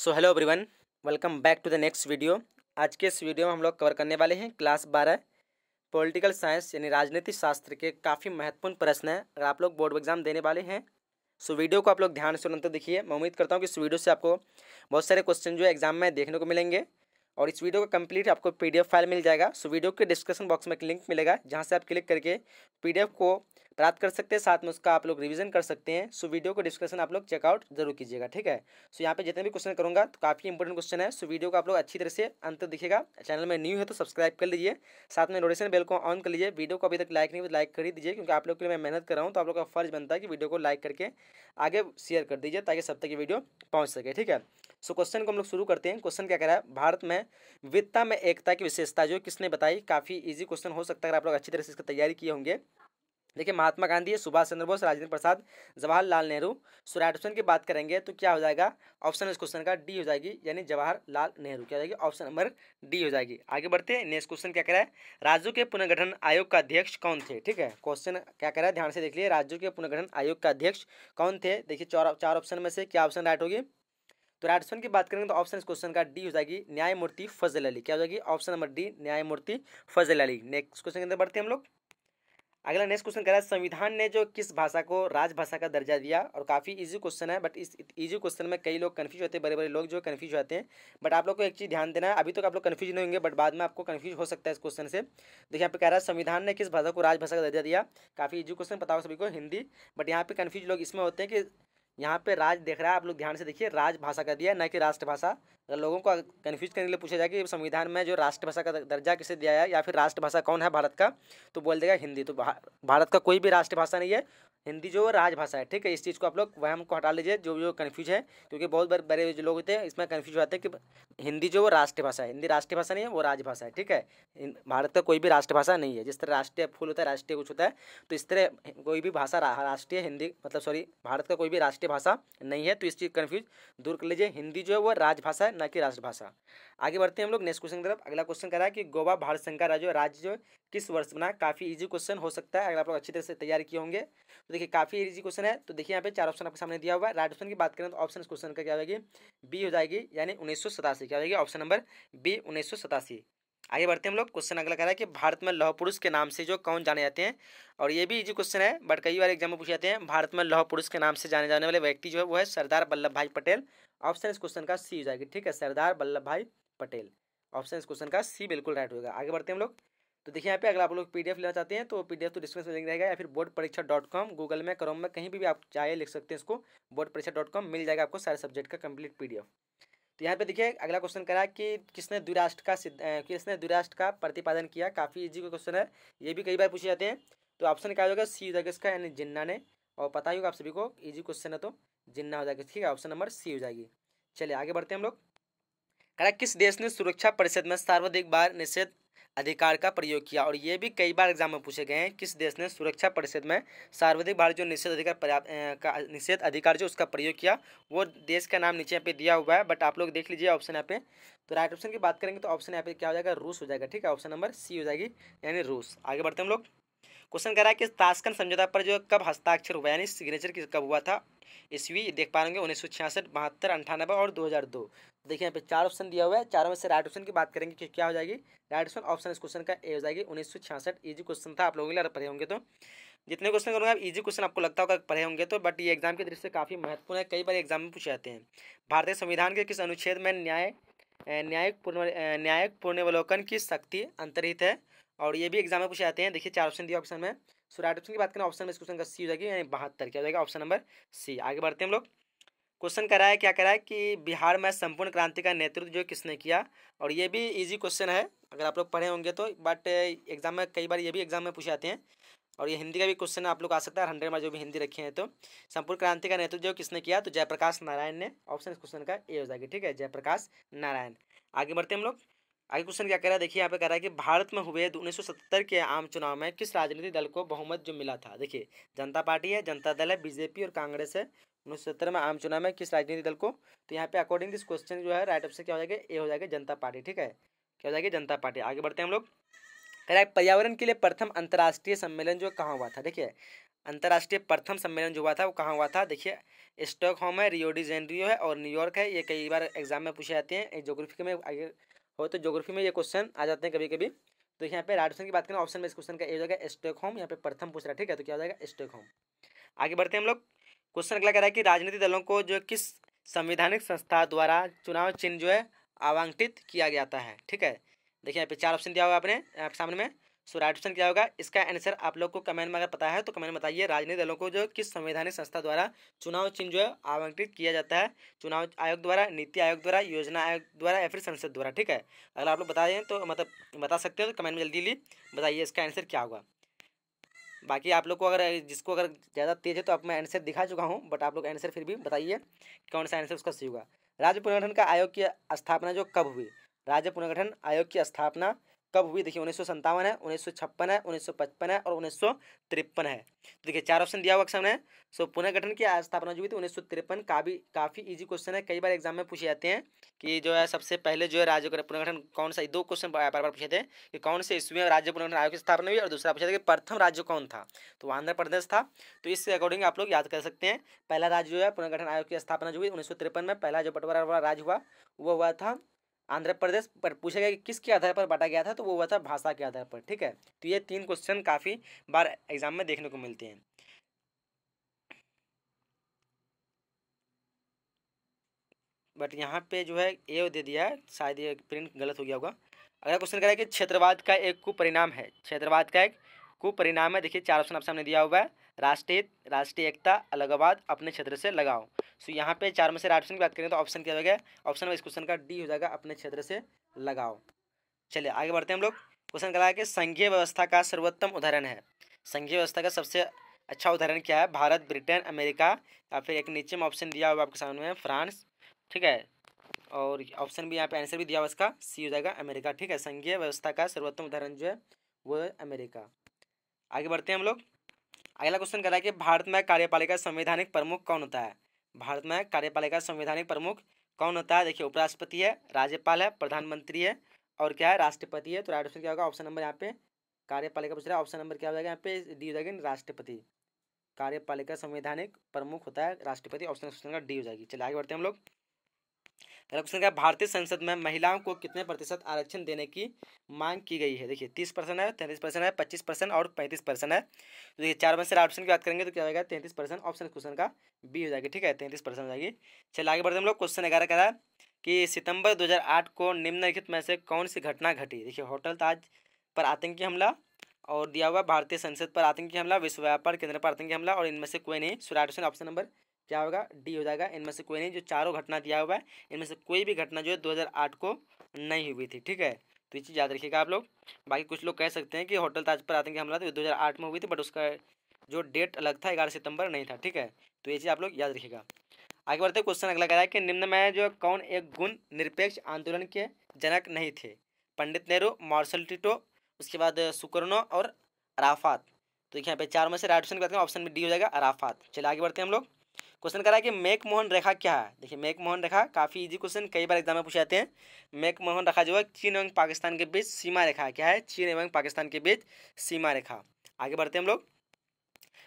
so hello everyone welcome back to the next video आज के इस वीडियो में हम लोग कवर करने वाले हैं क्लास बारह पॉलिटिकल साइंस यानी राजनीति शास्त्र के काफ़ी महत्वपूर्ण प्रश्न हैं अगर आप लोग बोर्ड एग्जाम देने वाले हैं सो वीडियो को आप लोग ध्यान से निरंतर देखिए मैं उम्मीद करता हूँ कि इस वीडियो से आपको बहुत सारे क्वेश्चन जो है एग्जाम में देखने को मिलेंगे और इस वीडियो का कंप्लीट आपको पीडीएफ फाइल मिल जाएगा सो वीडियो के डिस्क्रिप्शन बॉक्स में एक लिंक मिलेगा जहाँ से आप क्लिक करके पीडीएफ को प्राप्त कर सकते हैं साथ में उसका आप लोग रिविजन कर सकते हैं सो वीडियो को डिस्क्रिप्शन आप लोग चेकआउट जरूर कीजिएगा ठीक है सो यहाँ पे जितने भी क्वेश्चन करूँगा तो काफ़ी इंपॉर्टेंट क्वेश्चन है सो वीडियो को आप लोग अच्छी तरह से अंत दिखेगा चैनल में न्यू है तो सब्सक्राइब कर लीजिए साथ में नोटिफिकेशन बेल को ऑन कर लीजिए वीडियो को अभी तक लाइक नहीं लाइक तो कर ही दीजिए क्योंकि आप लोग के लिए मैं मेहनत कर रहा हूँ तो आप लोग का फर्ज बनता है कि वीडियो को लाइक करके आगे शेयर कर दीजिए ताकि सब तक ये वीडियो पहुँच सके ठीक है सो क्वेश्चन को हम लोग शुरू करते हैं क्वेश्चन क्या कह रहा है भारत में वित्ता में एकता की विशेषता जो किसने बताई काफ़ी ईजी क्वेश्चन हो सकता है अगर आप लोग अच्छी तरह से इसकी तैयारी किए होंगे देखिए महात्मा गांधी सुभाष चंद्र बोस राजेंद्र प्रसाद जवाहरलाल नेहरू सो ऑप्शन की बात करेंगे तो क्या हो जाएगा ऑप्शन इस क्वेश्चन का डी हो जाएगी यानी जवाहरलाल नेहरू क्या हो जाएगी ऑप्शन नंबर डी हो जाएगी आगे बढ़ते हैं नेक्स्ट क्वेश्चन क्या करा है राज्यों के पुनर्गठन आयोग का अध्यक्ष कौन थे ठीक है क्वेश्चन क्या करा है ध्यान से देख लिए राज्यों के पुनर्गठन आयोग का अध्यक्ष कौन थे देखिए चार ऑप्शन में से क्या ऑप्शन राइट होगी तो राइट ऑप्शन की बात करेंगे तो ऑप्शन इस क्वेश्चन का डी हो जाएगी न्यायमूर्ति फजल अली क्या हो जाएगी ऑप्शन नंबर डी न्यायमूर्ति फजल अली नेक्स्ट क्वेश्चन के अंदर बढ़ते हैं हम लोग अगला नेक्स्ट क्वेश्चन कह रहा है संविधान ने जो किस भाषा को राजभाषा का दर्जा दिया और काफ़ी इजी क्वेश्चन है बट इस इजी क्वेश्चन में कई लोग कन्फ्यूज होते हैं बड़े बड़े लोग जो कन्फ्यूज होते हैं बट आप लोग को एक चीज़ ध्यान देना है अभी तक तो आप लोग कन्फ्यूज नहीं होंगे बट बाद में आपको कन्फ्यूज हो सकता है इस क्वेश्चन से देखिए यहाँ पे कह रहा है संविधान ने किस भाषा को राजभाषा का दर्जा दिया काफ़ी ईजी क्वेश्चन पता हो सभी को हिंदी बट यहाँ पर कन्फ्यूज लोग इसमें होते हैं कि यहाँ पे राज देख रहा है आप लोग ध्यान से देखिए राजभाषा का दिया है न कि राष्ट्रभाषा अगर लोगों को कन्फ्यूज करने के लिए पूछा जाए कि संविधान में जो राष्ट्रभाषा का दर्जा किसे दिया है या फिर राष्ट्रभाषा कौन है भारत का तो बोल देगा हिंदी तो भारत का कोई भी राष्ट्रभाषा नहीं है हिंदी जो राजभाषा है ठीक है इस चीज़ को आप लोग वह को हटा लीजिए जो जो कन्फ्यूज है क्योंकि बहुत बड़े बड़े जो लोग होते हैं इसमें कन्फ्यूज होते हैं कि हिंदी जो वो राष्ट्रीय भाषा है हिंदी राष्ट्रीय भाषा नहीं है वो राजभाषा है ठीक है भारत का कोई भी राष्ट्रभाषा नहीं है जिस तरह राष्ट्रीय फूल होता है राष्ट्रीय कुछ होता है तो इस तरह कोई भी भाषा राष्ट्रीय हिंदी मतलब सॉरी भारत का कोई भी राष्ट्रीय भाषा नहीं है तो इस चीज़ कन्फ्यूज दूर कर लीजिए हिंदी जो है वो राजभाषा है ना कि राष्ट्रभाषा आगे बढ़ते हैं हम लोग नेक्स्ट क्वेश्चन की तरफ अगला क्वेश्चन कह रहा है कि गोवा भारत संघ का राज्य राज्य किस वर्ष बना काफ़ी ईजी क्वेश्चन हो सकता है अगर आप लोग अच्छी तरह से तैयार किए होंगे तो देखिए काफ़ी इजी क्वेश्चन है तो देखिए यहाँ पे चार ऑप्शन आपके सामने दिया हुआ है राइट ऑप्शन की बात करें तो ऑप्शन इस क्वेश्चन का क्या होगी बी हो जाएगी यानी उन्नीस क्या हो जाएगी ऑप्शन नंबर बी उन्नीस आगे बढ़ते हैं हम लोग क्वेश्चन अगला कह रहा है कि भारत में लौह पुरुष के नाम से जो कौन जाने जाते हैं और ये भी इजी क्वेश्चन है बट कई बार एग्जाम में पूछे जाते हैं भारत में लौह पुरुष के नाम से जाने जाने वाले व्यक्ति जो है वो है सरदार वल्लभ भाई पटेल ऑप्शन इस क्वेश्चन का सी हो जाएगी ठीक है सरदार वल्लभ भाई पटेल ऑप्शन इस क्वेश्चन का सी बिल्कुल राइट होगा आगे बढ़ते हैं हम लोग तो देखिए यहाँ पे अगर आप लोग पीडीएफ लेना चाहते हैं तो पीडीएफ तो डिस्क्रिप्शन में लिंक रहेगा या फिर board Pariksha dot com Google में क्रोम में कहीं भी, भी आप चाहे लिख सकते हैं इसको बोर्ड परीक्षा डॉट कॉम मिल जाएगा आपको सारे सब्जेक्ट का कंप्लीट पीडीएफ तो यहाँ पे देखिए अगला क्वेश्चन करा कि किसने दुराष्ट्र का किसने दुराष्ट्र का प्रतिपादन किया काफ़ी ईजी का क्वेश्चन है ये भी कई बार पूछे जाते हैं तो ऑप्शन क्या होगा सी हो जाएगा इसका यानी जिन्ना ने और पता ही होगा आप सभी को ईजी क्वेश्चन है तो जिन्ना हो जाएगा ठीक है ऑप्शन नंबर सी हो जाएगी चलिए आगे बढ़ते हैं हम लोग करा किस देश ने सुरक्षा परिषद में सर्वाधिक बार निषेध अधिकार का प्रयोग किया और ये भी कई बार एग्जाम में पूछे गए हैं किस देश ने सुरक्षा परिषद में सार्वधिक भारत जो निषेध अधिकार का निषेध अधिकार जो उसका प्रयोग किया वो देश का नाम नीचे यहाँ पे दिया हुआ है बट आप लोग देख लीजिए ऑप्शन यहाँ पे तो राइट ऑप्शन की बात करेंगे तो ऑप्शन यहाँ पे क्या हो जाएगा रूस हो जाएगा ठीक है ऑप्शन नंबर सी हो जाएगी यानी रूस आगे बढ़ते हम लोग क्वेश्चन कह रहा है कि ताशकन समझौता पर जो कब हस्ताक्षर हुआ यानी सिग्नेचर कब हुआ था ईस्वी देख पा रहे उन्नीस सौ छियासठ बहत्तर अंठानबे और दो हज़ार दो देखिए यहाँ पे चार ऑप्शन दिया हुआ है चारों में से राइट ऑप्शन की बात करेंगे कि क्या हो जाएगी राइट ऑप्शन ऑप्शन इस क्वेश्चन का ए हो जाएगी उन्नीस सौ छियासठ ईजी क्वेश्चन था आप लोगों के लिए पढ़े होंगे तो जितने क्वेश्चन करूँगा आप ईजी क्वेश्चन आपको लगता होगा पढ़े होंगे तो बट ये एग्जाम की दृष्टि से काफ़ी महत्वपूर्ण है कई बार एग्जाम में पूछे जाते हैं भारतीय संविधान के किस अनुच्छेद में न्याय न्यायिक पूर्ण न्यायिक पूर्णवलोकन की शक्ति अंतरित है और ये भी एग्जाम में पूछे जाते हैं देखिए चार ऑप्शन दिया ऑप्शन में सो राइट ऑप्शन की बात करें ऑप्शन में इस क्वेश्चन का सी हो जाएगी यानी बहत्तर क्या हो जाएगा ऑप्शन नंबर सी आगे बढ़ते हैं हम लोग क्वेश्चन करा है क्या करा है कि बिहार में संपूर्ण क्रांति का नेतृत्व जो किसने किया और ये भी इजी क्वेश्चन है अगर आप लोग पढ़े होंगे तो बट एग्जाम में कई बार ये भी एग्जाम में पूछे जाते हैं और ये हिंदी का भी क्वेश्चन आप लोग आ सकता है हंड्रेड में जो भी हिंदी रखे हैं तो संपूर्ण क्रांति का नेतृत्व जो किसने किया तो जयप्रकाश नारायण ने ऑप्शन इस क्वेश्चन का ए हो जाएगी ठीक है जयप्रकाश नारायण आगे बढ़ते हैं हम लोग आगे क्वेश्चन क्या कह रहा है देखिए यहाँ पे कह रहा है कि भारत में हुए सत्तर के आम चुनाव में किस राजनीतिक दल को बहुमत जो मिला था देखिए जनता पार्टी है जनता दल है बीजेपी और कांग्रेस है उन्नीस में आम चुनाव में किस राजनीतिक दल को तो यहाँ पे अकॉर्डिंग दिस क्वेश्चन जो है राइट ऑप्शन क्या हो जाएगा ए हो जाएगा जनता पार्टी ठीक है क्या हो जाएगी जनता पार्टी आगे बढ़ते हैं हम लोग कह रहा है पर्यावरण के लिए प्रथम अंतर्राष्ट्रीय सम्मेलन जो कहाँ हुआ था देखिए अंतर्राष्ट्रीय प्रथम सम्मेलन जो हुआ था वो कहाँ हुआ था देखिए स्टॉकहोम है रियो डी जेनरियो है और न्यूयॉर्क है ये कई बार एग्जाम में पूछे जाते हैं जोग्राफी में आगे हो तो जोग्राफी में ये क्वेश्चन आ जाते हैं कभी कभी तो यहाँ पे राइट ऑप्शन की बात करें ऑप्शन में इस क्वेश्चन का ए हो जाएगा स्टेक होम यहाँ पे प्रथम पूछ रहा है ठीक है तो क्या हो जाएगा स्टेक होम आगे बढ़ते हैं हम लोग क्वेश्चन अगला कह रहा है कि राजनीतिक दलों को जो किस संवैधानिक संस्था द्वारा चुनाव चिन्ह जो है आवंटित किया जाता है ठीक है देखिए यहाँ पे चार ऑप्शन दिया हुआ आपने सामने में सो राइट ऑप्शन क्या होगा इसका आंसर आप लोग को कमेंट में अगर पता है तो कमेंट में बताइए राजनीतिक दलों को जो किस संवैधानिक संस्था द्वारा चुनाव चिन्ह जो है आवंटित किया जाता है चुनाव आयोग द्वारा नीति आयोग द्वारा योजना आयोग द्वारा या फिर संसद द्वारा ठीक है अगर आप लोग बता दें तो मतलब बता सकते हो तो कमेंट में जल्दी ली बताइए इसका आंसर क्या होगा बाकी आप लोग को अगर जिसको अगर ज़्यादा तेज है तो आप मैं आंसर दिखा चुका हूँ बट आप लोग आंसर फिर भी बताइए कौन सा आंसर उसका सही होगा राज्य पुनर्गठन का आयोग की स्थापना जो कब हुई राज्य पुनर्गठन आयोग की स्थापना कब हुई देखिए उन्नीस है उन्नीस है उन्नीस है और उन्नीस है तो देखिए चार ऑप्शन दिया हुआ सामने है सो पुनर्गठन की स्थापना जो हुई थी उन्नीस काफी काफ़ी इजी क्वेश्चन है कई बार एग्जाम में पूछे जाते हैं कि जो है सबसे पहले जो है राज्य पुनर्गठन कौन सा दो क्वेश्चन बार बार पूछे थे कि कौन से इसमें राज्य पुनर्गठन आयोग की स्थापना हुई और दूसरा पूछा था कि प्रथम राज्य कौन था तो आंध्र प्रदेश था तो इसके अकॉर्डिंग आप लोग याद कर सकते हैं पहला राज्य जो है पुनर्गठन आयोग की स्थापना जो हुई उन्नीस में पहला जो बटवारा वाला राज्य हुआ वो हुआ था आंध्र प्रदेश पर पूछा गया कि किसके आधार पर बांटा गया था तो वो हुआ था भाषा के आधार पर ठीक है तो ये तीन क्वेश्चन काफ़ी बार एग्जाम में देखने को मिलते हैं बट यहाँ पे जो है ए दे दिया है शायद ये प्रिंट गलत हो गया होगा अगला क्वेश्चन कह रहा है कि क्षेत्रवाद का एक कुपरिणाम है क्षेत्रवाद का एक कुपरिणाम है देखिए चार ऑप्शन आप सामने दिया हुआ है राष्ट्रीय राष्ट्रीय एकता अलगाबाद अपने क्षेत्र से लगाओ सो यहाँ पे चार में से ऑप्शन की बात करें तो ऑप्शन क्या हो गया ऑप्शन में इस क्वेश्चन का डी हो जाएगा अपने क्षेत्र से लगाओ चलिए आगे बढ़ते हैं हम लोग क्वेश्चन कहा कि संघीय व्यवस्था का सर्वोत्तम उदाहरण है संघीय व्यवस्था का सबसे अच्छा उदाहरण क्या है भारत ब्रिटेन अमेरिका या फिर एक नीचे में ऑप्शन दिया हुआ आपके सामने है फ्रांस ठीक है और ऑप्शन भी यहाँ पे आंसर भी दिया हुआ इसका सी हो जाएगा अमेरिका ठीक है संघीय व्यवस्था का सर्वोत्तम उदाहरण जो है वो है अमेरिका आगे बढ़ते हैं हम लोग अगला क्वेश्चन रहा है कि भारत में कार्यपालिका संवैधानिक प्रमुख कौन होता है भारत में कार्यपालिका संवैधानिक प्रमुख कौन होता है देखिए उपराष्ट्रपति है राज्यपाल है प्रधानमंत्री है और क्या है राष्ट्रपति है तो राइट ऑप्शन क्या होगा ऑप्शन नंबर यहाँ पे कार्यपालिका पूछ रहा है ऑप्शन नंबर क्या हो जाएगा यहाँ पे डी हो जाएगी राष्ट्रपति कार्यपालिका संवैधानिक प्रमुख होता है राष्ट्रपति ऑप्शन का डी हो जाएगी चलिए आगे बढ़ते हैं हम लोग अगला क्वेश्चन क्या भारतीय संसद में महिलाओं को कितने प्रतिशत आरक्षण देने की मांग की गई है देखिए तीस परसेंट है तैंतीस परसेंट है पच्चीस परसेंट और पैंतीस परसेंट है तो देखिए चार बजे ऑप्शन की बात करेंगे तो क्या होगा तैंतीस परसेंट ऑप्शन क्वेश्चन का बी हो जाएगी ठीक है तैंतीस परसेंट हो जाएगी चलिए आगे बढ़ते हम लोग क्वेश्चन ग्यारह कह रहा है कि सितंबर दो को निम्नलिखित में से कौन सी घटना घटी देखिए होटल ताज तो पर आतंकी हमला और दिया हुआ भारतीय संसद पर आतंकी हमला विश्व व्यापार केंद्र पर आतंकी हमला और इनमें से कोई नहीं सुरक्षण ऑप्शन नंबर क्या होगा डी हो जाएगा इनमें से कोई नहीं जो चारों घटना दिया हुआ है इनमें से कोई भी घटना जो है आठ को नहीं हुई थी ठीक है तो ये चीज़ याद रखिएगा आप लोग बाकी कुछ लोग कह सकते हैं कि होटल ताज पर आतंकी हमला तो दो हज़ार आठ में हुई थी बट उसका जो डेट अलग था ग्यारह सितंबर नहीं था ठीक है तो ये चीज़ आप लोग याद रखिएगा आगे बढ़ते क्वेश्चन अगला कह रहा है कि निम्न में जो कौन एक गुण निरपेक्ष आंदोलन के जनक नहीं थे पंडित नेहरू मार्शल टिटो उसके बाद सुकर्णो और अराफात तो देखिए यहाँ पे चार में से राइट ऑप्शन की बात करें ऑप्शन में डी हो जाएगा अराफात चलिए आगे बढ़ते हैं हम लोग क्वेश्चन करा कि मेक मोहन रेखा क्या है देखिए मेक मोहन रेखा काफ़ी इजी क्वेश्चन कई बार एग्जाम में पूछ जाते हैं मेक मोहन रेखा जो है चीन एवं पाकिस्तान के बीच सीमा रेखा क्या है चीन एवं पाकिस्तान के बीच सीमा रेखा आगे बढ़ते हैं हम लोग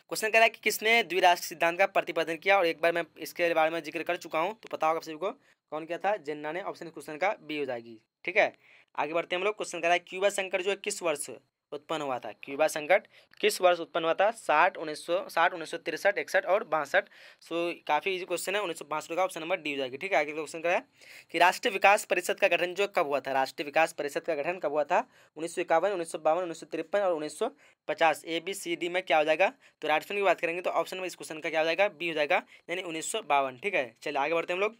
क्वेश्चन करा कि किसने द्विराष्ट्र सिद्धांत का प्रतिपादन किया और एक बार मैं इसके बारे में जिक्र कर चुका हूँ तो पता होगा सभी को कौन क्या था जिन्ना ने ऑप्शन क्वेश्चन का बी हो जाएगी ठीक है आगे बढ़ते हैं हम लोग क्वेश्चन करा है क्यूबा शंकर जो है किस वर्ष उत्पन्न हुआ था क्यूबा संकट किस वर्ष उत्पन्न हुआ था साठ उन्नीस सौ साठ उन्नीस सौ तिरसठ इकसठ और बासठ सो काफ़ी इजी क्वेश्चन है उन्नीस सौ बासठ का ऑप्शन नंबर डी हो जाएगी ठीक है आगे क्वेश्चन क्या है कि राष्ट्रीय विकास परिषद का गठन जो कब हुआ था राष्ट्रीय विकास परिषद का गठन कब हुआ था उन्नीस सौ इक्यावन उन्नीस सौ बावन उन्नीस सौ तिरपन और उन्नीस सौ पचास ए बी सी डी में क्या हो जाएगा तो राइट की बात करेंगे तो ऑप्शन में इस क्वेश्चन का क्या हो जाएगा बी हो जाएगा यानी उन्नीस सौ बावन ठीक है चलिए आगे बढ़ते हैं हम लोग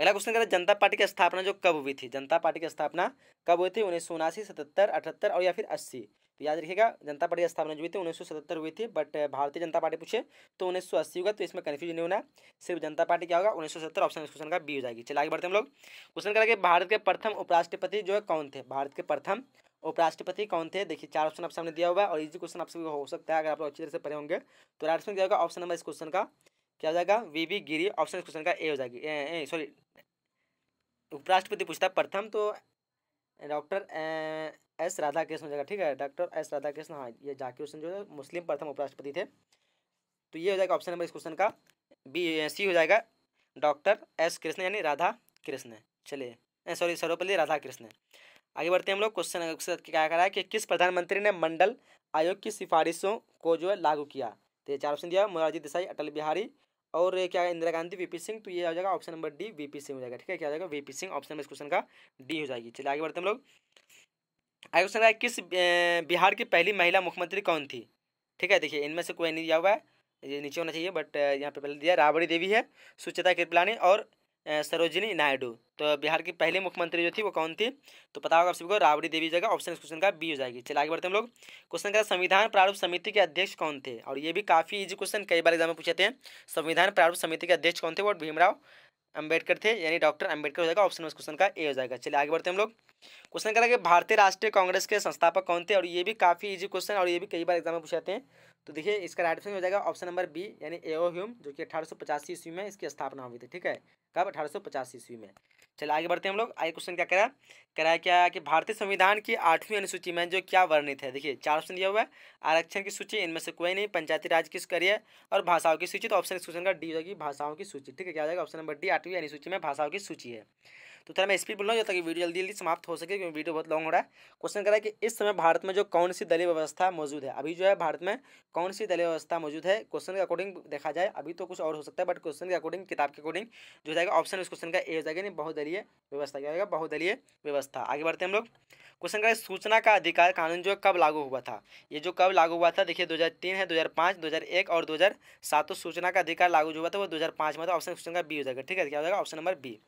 अगला क्वेश्चन कहता है जनता पार्टी की स्थापना जो कब हुई थी जनता पार्टी की स्थापना कब हुई थी उन्नीस सौ उनासी सतहत्तर अठहत्तर और या फिर अस्सी तो याद रखिएगा जनता पार्टी की स्थापना जो हुई थी उन्नीस सौ सतहत्तर हुई थी बट भारतीय जनता पार्टी पूछे तो उन्नीस सौ अस्सी होगा तो इसमें कन्फ्यूज नहीं होना सिर्फ जनता पार्टी क्या होगा उन्नीस सौ सत्तर ऑप्शन इस क्वेश्चन का बी हो जाएगी चला आगे बढ़ते हम लोग क्वेश्चन करेंगे भारत के प्रथम उपराष्ट्रपति जो है कौन थे भारत के प्रथम उपराष्ट्रपति कौन थे देखिए चार ऑप्शन आप सामने दिया हुआ है और इजी क्वेश्चन सभी हो सकता है अगर आप लोग अच्छी तरह से पढ़े होंगे तो राइट ऑप्शन क्या होगा ऑप्शन नंबर इस क्वेश्चन का क्या हो जाएगा वी वी गिरी ऑप्शन इस क्वेश्चन का ए हो जाएगी सॉरी उपराष्ट्रपति पूछता है प्रथम तो डॉक्टर एस राधा कृष्ण हो जाएगा ठीक है डॉक्टर एस राधा कृष्ण हाँ ये जाकिर हुसैन जो है मुस्लिम प्रथम उपराष्ट्रपति थे तो ये हो जाएगा ऑप्शन नंबर इस क्वेश्चन का बी सी हो जाएगा डॉक्टर एस कृष्ण यानी राधा कृष्ण चलिए सॉरी सर्वपल्ली राधा कृष्ण आगे बढ़ते हैं हम लोग क्वेश्चन क्या करा है कि किस प्रधानमंत्री ने मंडल आयोग की सिफारिशों को जो है लागू किया तो ये चार ऑप्शन दिया मोरारजी देसाई अटल बिहारी और क्या है इंदिरा गांधी वीपी सिंह तो ये आ जाएगा option number D VP Singh हो जाएगा ठीक है क्या हो जाएगा वीपी सिंह ऑप्शन नंबर इस क्वेश्चन का डी हो जाएगी चलिए आगे बढ़ते हम लोग आगे क्वेश्चन है किस बिहार की पहली महिला मुख्यमंत्री कौन थी ठीक है देखिए इनमें से कोई नहीं दिया हुआ है ये नीचे होना चाहिए बट यहाँ पे पहले दिया राबड़ी देवी है सुचिता कृपलानी और सरोजिनी नायडू तो बिहार की पहली मुख्यमंत्री जो थी वो कौन थी तो पता होगा आप सभी को राबड़ी देवी जगह ऑप्शन इस क्वेश्चन का बी हो जाएगी चलिए आगे बढ़ते हम लोग क्वेश्चन का संविधान प्रारूप समिति के अध्यक्ष कौन थे और ये भी काफी इजी क्वेश्चन कई बार एग्जाम में पूछे थे संविधान प्रारूप समिति के अध्यक्ष कौन थे वो भीमराव अम्बेडकर थे यानी डॉक्टर अम्बेडकर हो जाएगा ऑप्शन इस क्वेश्चन का ए हो जाएगा चलिए आगे बढ़ते हम लोग क्वेश्चन करा कि भारतीय राष्ट्रीय कांग्रेस के संस्थापक कौन थे और ये भी काफ़ी इजी क्वेश्चन और ये भी कई बार एग्जाम में पूछाते हैं तो देखिए इसका राइट हो जाएगा ऑप्शन नंबर बी यानी एओ ह्यूम जो कि अठारह सौ पचासी ईस्वी में इसकी स्थापना हुई थी ठीक है कब अठारह सौ पचासी ईस्वी में चलिए आगे बढ़ते हैं हम लोग आगे क्वेश्चन क्या करा कराया क्या कि भारतीय संविधान की आठवीं अनुसूची में जो क्या वर्णित है देखिए चार ऑप्शन दिया हुआ है आरक्षण की सूची इनमें से कोई नहीं पंचायती राज की करिए और भाषाओं की सूची तो ऑप्शन इस क्वेश्चन का डी हो जाएगी भाषाओं की सूची ठीक है क्या हो जाएगा ऑप्शन नंबर डी आठवीं अनुसूची में भाषाओं की सूची है तो थोड़ा मैं स्पीड बोल रहा हूँ ताकि वीडियो जल्दी जल्दी समाप्त हो सके क्योंकि वीडियो बहुत लॉन्ग हो रहा है क्वेश्चन है कि इस समय भारत में जो कौन सी दलीय व्यवस्था मौजूद है अभी जो है भारत में कौन सी दलीय व्यवस्था मौजूद है क्वेश्चन के अकॉर्डिंग देखा जाए अभी तो कुछ और हो सकता है बट क्वेश्चन के अकॉर्डिंग किताब के अकॉर्डिंग जो जाएगा ऑप्शन इस क्वेश्चन का ए हो जाएगा नहीं बहुदलीय व्यवस्था क्या होगा बहुदलीय व्यवस्था आगे बढ़ते हैं हम लोग क्वेश्चन का सूचना का अधिकार कानून जो कब लागू हुआ था ये जो कब लागू हुआ था देखिए 2003 है 2005 2001 और 2007 तो सूचना का अधिकार लागू हुआ था वो 2005 में था ऑप्शन क्वेश्चन का बी हो जाएगा ठीक है क्या हो जाएगा ऑप्शन नंबर बी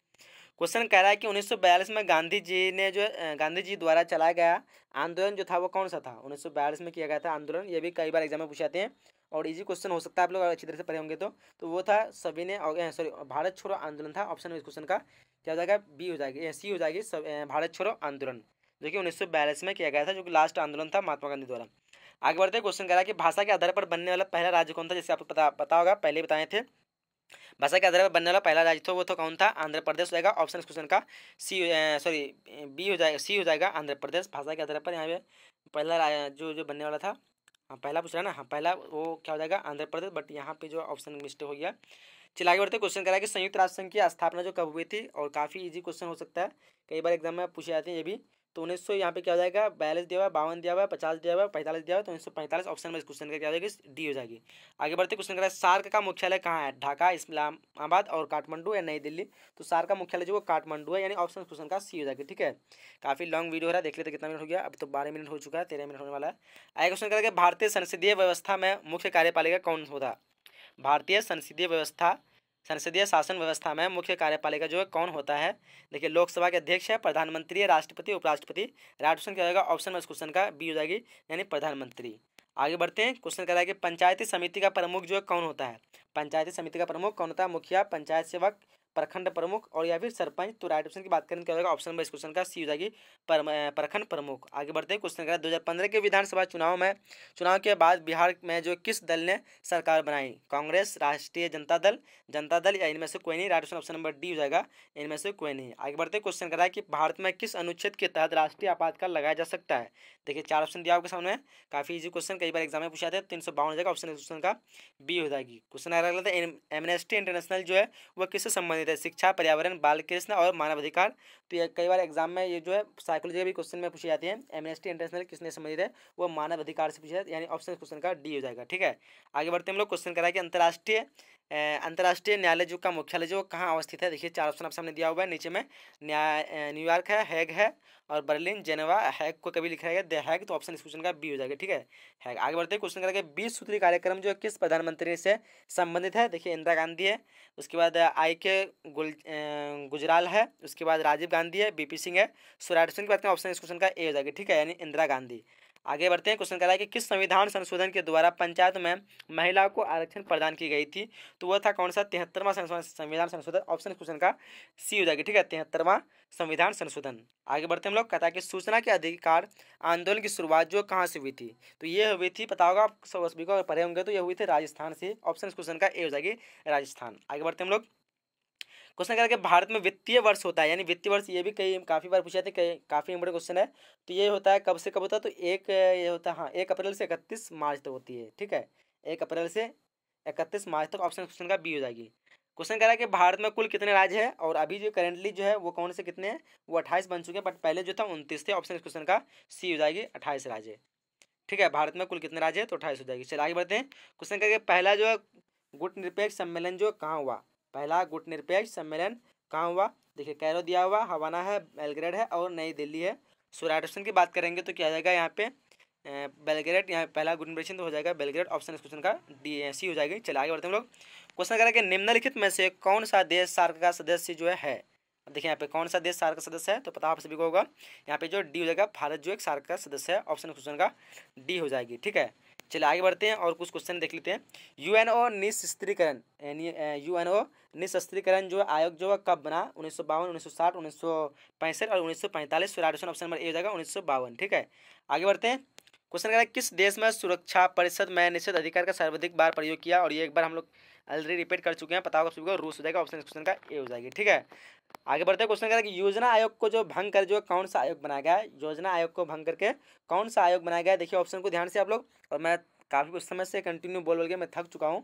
क्वेश्चन कह रहा है कि 1942 में गांधी जी ने जो गांधी जी द्वारा चलाया गया आंदोलन जो था वो कौन सा था 1942 में किया गया था आंदोलन ये भी कई बार एग्जाम में पूछे जाते हैं और इजी क्वेश्चन हो सकता है आप लोग अच्छी तरह से पढ़े होंगे तो तो वो था सभी ने सॉरी भारत छोड़ो आंदोलन था ऑप्शन इस क्वेश्चन का क्या हो जाएगा बी हो जाएगी सी हो जाएगी भारत छोड़ो आंदोलन जो कि उन्नीस में किया गया था जो कि लास्ट आंदोलन था महात्मा गांधी द्वारा आगे बढ़ते क्वेश्चन कह रहा है कि भाषा के आधार पर बनने वाला पहला राज्य कौन था जैसे आपको पता पता होगा पहले बताए थे भाषा के आधार पर बनने वाला पहला राज्य था तो वो तो कौन था आंध्र प्रदेश रहेगा ऑप्शन क्वेश्चन का सी सॉरी बी हो जाएगा सी हो जाएगा आंध्र प्रदेश भाषा के आधार पर यहाँ पे पहला जो जो बनने वाला था हाँ पहला पूछ रहा है ना हाँ पहला वो क्या हो जाएगा आंध्र प्रदेश बट यहाँ पे जो ऑप्शन मिस्ट हो गया चलिए आगे बढ़ते क्वेश्चन करा कि संयुक्त राष्ट्र संघ की स्थापना जो कब हुई थी और काफ़ी इजी क्वेश्चन हो सकता है कई बार एग्जाम में पूछे जाते हैं ये भी तो उन्नीस सौ यहाँ पे क्या हो जाएगा बयालीस दिया हुआ है बावन दिया हुआ है पचास दिया हुआ है पैंतालीस दिया हुआ तो उन्नीस सौ पैंतालीस ऑप्शन में इस क्वेश्चन का क्या हो जाएगी डी हो जाएगी आगे बढ़ते क्वेश्चन करा सार्क का मुख्यालय कहाँ है ढाका इस्लामाबाद और काठमांडू या नई दिल्ली तो सार का मुख्यालय जो काठमांडू है यानी ऑप्शन क्वेश्चन का सी हो जाएगा ठीक है काफी लॉन्ग वीडियो हो रहा है देख लेते कितना मिनट हो गया अब तो बारह मिनट हो चुका है तेरह मिनट होने वाला है आगे क्वेश्चन कर भारतीय संसदीय व्यवस्था में मुख्य कार्यपालिका कौन होता भारतीय संसदीय व्यवस्था संसदीय शासन व्यवस्था में मुख्य कार्यपालिका जो है कौन होता है देखिए लोकसभा के अध्यक्ष है प्रधानमंत्री है राष्ट्रपति उपराष्ट्रपति राइट ऑप्शन क्या जाएगा ऑप्शन में इस क्वेश्चन का बी हो जाएगी यानी प्रधानमंत्री आगे बढ़ते हैं क्वेश्चन रहा है कि पंचायती समिति का प्रमुख जो है कौन होता है पंचायती समिति का प्रमुख कौन होता है मुखिया पंचायत सेवक प्रखंड प्रमुख और या फिर सरपंच तो राइट ऑप्शन की बात करें तो क्या होगा ऑप्शन नंबर इस क्वेश्चन का सी हो जाएगी प्रखंड प्रमुख आगे बढ़ते हैं क्वेश्चन दो हज़ार पंद्रह के विधानसभा चुनाव में चुनाव के बाद बिहार में जो किस दल ने सरकार बनाई कांग्रेस राष्ट्रीय जनता दल जनता दल या इनमें से कोई नहीं right option option number D हो जाएगा इनमें से कोई नहीं आगे बढ़ते क्वेश्चन कर है कि भारत में किस अनुच्छेद के तहत राष्ट्रीय आपातकाल लगाया जा सकता है देखिए चार ऑप्शन दिया आपके सामने काफ़ी इजी क्वेश्चन कई बार एग्जाम में पूछा था तीन सौ बावन हो जाएगा ऑप्शन क्वेश्चन का बी हो जाएगी क्वेश्चन अगर एमनेस्टी इंटरनेशनल जो है वह किससे संबंधित रहते शिक्षा पर्यावरण बाल कृष्ण और मानवाधिकार तो ये कई बार एग्जाम में ये जो है साइकोलॉजी भी क्वेश्चन में पूछे जाते हैं एमनेस्टी इंटरनेशनल किसने संबंधित है वो मानव अधिकार से पूछा जाता है यानी ऑप्शन क्वेश्चन का डी हो जाएगा ठीक है आगे बढ़ते हम लोग क्वेश्चन कराए कि अंतर्राष्ट्रीय अंतर्राष्ट्रीय न्यायालय जो का मुख्यालय जो कहाँ अवस्थित है देखिए चार ऑप्शन आप सामने दिया हुआ है नीचे में न्याय न्यूयॉर्क है हैग है और बर्लिन जेनेवा हैग को कभी लिखा गया द हैग तो ऑप्शन इस क्वेश्चन का बी हो जाएगा ठीक है हैग आगे बढ़ते हैं क्वेश्चन करेंगे बीस सूत्री कार्यक्रम जो किस प्रधानमंत्री से संबंधित है देखिए इंदिरा गांधी है उसके बाद आई के गुजराल है उसके बाद राजीव गांधी है बी पी सिंह है सुराट सिंह की बात करें ऑप्शन इस क्वेश्चन का ए हो जाएगा ठीक है यानी इंदिरा गांधी आगे बढ़ते हैं क्वेश्चन कह रहा है कि किस संविधान संशोधन के द्वारा पंचायत में महिलाओं को आरक्षण प्रदान की गई थी तो वह था कौन सा तिहत्तरवां संविधान संशोधन ऑप्शन क्वेश्चन का सी हो जाएगा ठीक है तिहत्तरवां संविधान संशोधन आगे बढ़ते हम लोग कहता है कि सूचना के अधिकार आंदोलन की शुरुआत जो कहाँ से हुई थी तो ये हुई थी पता होगा आप सभी को पढ़े होंगे तो ये हुई थी राजस्थान से ऑप्शन क्वेश्चन का ए हो जाएगी राजस्थान आगे बढ़ते हम लोग क्वेश्चन कह रहा कि भारत में वित्तीय वर्ष होता है यानी वित्तीय वर्ष ये भी कई काफ़ी बार पूछा थे तो कई काफ़ी इंपोर्टेंट क्वेश्चन है तो ये होता है कब से कब होता है तो एक ये होता है हाँ एक अप्रैल से इकतीस मार्च तक तो होती है ठीक है एक अप्रैल से इकतीस मार्च तक तो ऑप्शन क्वेश्चन का बी हो जाएगी क्वेश्चन कह रहा है कि भारत में कुल कितने राज्य हैं और अभी जो करेंटली जो है वो कौन से कितने हैं वो अट्ठाईस बन चुके हैं बट पहले जो था उनतीस थे ऑप्शन क्वेश्चन का सी हो जाएगी अट्ठाईस राज्य ठीक है भारत में कुल कितने राज्य है तो अट्ठाईस हो जाएगी चलिए आगे बढ़ते हैं क्वेश्चन कह रहे पहला जो है गुट निरपेक्ष सम्मेलन जो कहाँ हुआ पहला गुट निरपेक्ष सम्मेलन कहाँ हुआ देखिए कैरो दिया हुआ हवाना है बेलग्रेड है और नई दिल्ली है सोलह की बात करेंगे तो क्या जाएगा यहाँ पे बेलग्रेड यहाँ पहला गुटनिरपेक्ष तो हो जाएगा बेलग्रेड ऑप्शन इस क्वेश्चन का डी सी हो जाएगी चले आगे बढ़ते हम लोग क्वेश्चन कि निम्नलिखित में से कौन सा देश सार्क का सदस्य जो है देखिए यहाँ पे कौन सा देश सार्क का सदस्य है तो पता आप सभी को होगा यहाँ पे जो डी हो जाएगा भारत जो एक सार्क का सदस्य है ऑप्शन क्वेश्चन का डी हो जाएगी ठीक है चलिए आगे बढ़ते हैं और कुछ क्वेश्चन देख लेते हैं यू एन ओ निशस्त्रीकरण यू एन ओ निशस्त्रीकरण जो आयोग जो कब बना उन्नीस सौ बावन उन्नीस सौ साठ उन्नीस सौ पैंसठ और उन्नीस सौ पैंतालीस सौ ऑप्शन ऑप्शन नंबर ए हो जाएगा उन्नीस सौ बावन ठीक है आगे बढ़ते हैं क्वेश्चन कह रहा है किस देश में सुरक्षा परिषद में निषेध अधिकार का सर्वाधिक बार प्रयोग किया और ये एक बार हम लोग ऑलरेडी रिपीट कर चुके हैं पता होगा सभी रूस हो जाएगा ऑप्शन क्वेश्चन का ए हो जाएगी ठीक है आगे बढ़ते हैं क्वेश्चन कहता है कि योजना आयोग को जो भंग कर जो कौन सा आयोग बनाया गया है योजना आयोग को भंग करके कौन सा आयोग बनाया गया है देखिए ऑप्शन को ध्यान से आप लोग और मैं काफ़ी कुछ समय से कंटिन्यू बोल बोल के मैं थक चुका हूँ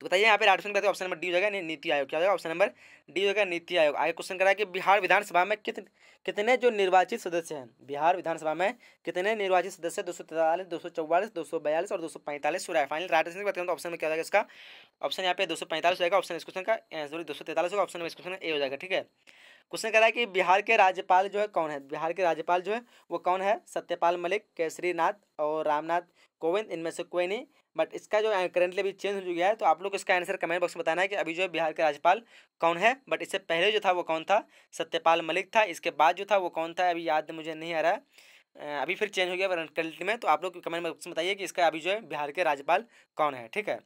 तो बताइए यहाँ पे right option option number D हो जाएगा नीति आयोग क्या हो जाएगा ऑप्शन नंबर डी हो जाएगा नीति आयोग आगे क्वेश्चन करा कि बिहार विधानसभा में कितने कितने जो निर्वाचित सदस्य हैं बिहार विधानसभा में कितने निर्वाचित सदस्य दो सौ तैतालीस दो सौ चौवालीस दो सौ बयालीस और दो सौ पैंतालीस हो रहा है फाइनल राइट ऑप्शन तो ऑप्शन में क्या होगा इसका ऑप्शन यहाँ पे दो सौ पैंतालीस होगा ऑप्शन इस क्वेश्चन का सॉरी दो सौ तैतालीस होगा ऑप्शन में इस क्वेश्चन ए हो जाएगा ठीक है क्वेश्चन कह रहा है कि बिहार के राज्यपाल जो है कौन है बिहार के राज्यपाल जो है वो कौन है सत्यपाल मलिक केसरी नाथ और रामनाथ कोविंद इनमें से कोई नहीं बट इसका जो करेंटली अभी चेंज हो गया है तो आप लोग इसका आंसर कमेंट बॉक्स में बताना है कि अभी जो है बिहार के राज्यपाल कौन है बट इससे पहले जो था वो कौन था सत्यपाल मलिक था इसके बाद जो था वो कौन था अभी याद मुझे नहीं आ रहा है अभी फिर चेंज हो गया करेंटली में तो आप लोग कमेंट बॉक्स में बताइए कि इसका अभी जो है बिहार के राज्यपाल कौन है ठीक है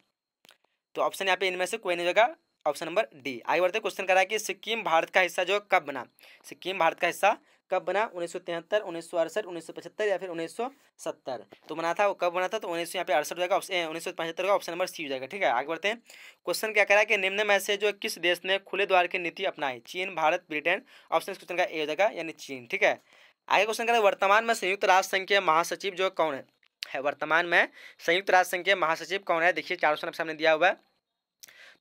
तो ऑप्शन यहाँ पे इनमें से कोई नहीं जगह ऑप्शन नंबर डी आगे बढ़ते क्वेश्चन करा कि सिक्किम भारत का हिस्सा जो कब बना सिक्किम भारत का हिस्सा कब बना उन्नीस सौ तिहत्तर उन्नीस सौ अड़सठ उन्नीस सौ पचहत्तर या फिर उन्नीस सौ सत्तर तो बना था वो कब बना था तो उन्नीस सौ यहाँ पे अड़सठ हो जाएगा उन्नीस सौ पचहत्तर का ऑप्शन नंबर सी हो जाएगा ठीक है आगे बढ़ते हैं क्वेश्चन क्या करा कि निम्न में से जो किस देश ने खुले द्वार की नीति अपनाई चीन भारत ब्रिटेन ऑप्शन इस क्वेश्चन का ए हो जाएगा यानी चीन ठीक है आगे क्वेश्चन करें वर्तमान में संयुक्त राष्ट्र संघ के महासचिव जो कौन है वर्तमान में संयुक्त राष्ट्र संघ के महासचिव कौन है देखिए चार ऑप्शन सामने दिया हुआ है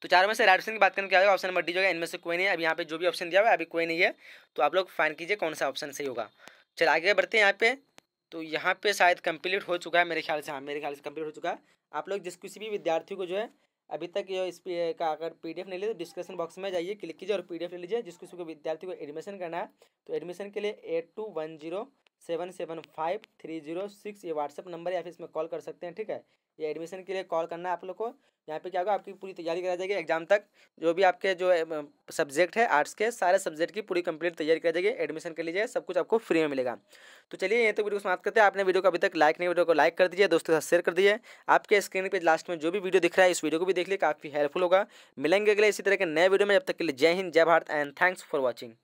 तो चारों में से राइट ऑप्शन की बात करें क्या होगा ऑप्शन नंबर डी जो है इनमें से कोई नहीं है अभी यहाँ पे जो भी ऑप्शन दिया हुआ है अभी कोई नहीं है तो आप लोग फाइन कीजिए कौन सा ऑप्शन सही होगा चल आगे बढ़ते हैं यहाँ पे तो यहाँ पे शायद कंप्लीट हो चुका है मेरे ख्याल से हाँ मेरे ख्याल से कंप्लीट हो चुका है आप लोग जिस किसी भी विद्यार्थी को जो है अभी तक ये इस का अगर पी नहीं ले तो डिस्क्रिप्शन बॉक्स में जाइए क्लिक कीजिए और पी ले लीजिए जिस किसी को विद्यार्थी को एडमिशन करना है तो एडमिशन के लिए eight two one zero seven seven five three zero six ये व्हाट्सअप नंबर है या फिर इसमें कॉल कर सकते हैं ठीक है ये एडमिशन के लिए कॉल करना है आप लोग को यहाँ पे क्या होगा आपकी पूरी तैयारी करा जाएगी एग्जाम तक जो भी आपके जो सब्जेक्ट है आर्ट्स के सारे सब्जेक्ट की पूरी कंप्लीट तैयारी करा जाएगी एडमिशन के लिए सब कुछ आपको फ्री में मिलेगा तो चलिए ये तो वीडियो को समाप्त करते हैं आपने वीडियो को अभी तक लाइक नहीं वीडियो को लाइक कर दीजिए दोस्तों के साथ शेयर कर दिए आपके स्क्रीन पर लास्ट में जो भी वीडियो दिख रहा है इस वीडियो को भी देख लिए काफ़ी हेल्पफुल होगा मिलेंगे अगले इसी तरह के नए वीडियो में जब तक के लिए जय हिंद जय Bharat and thanks for watching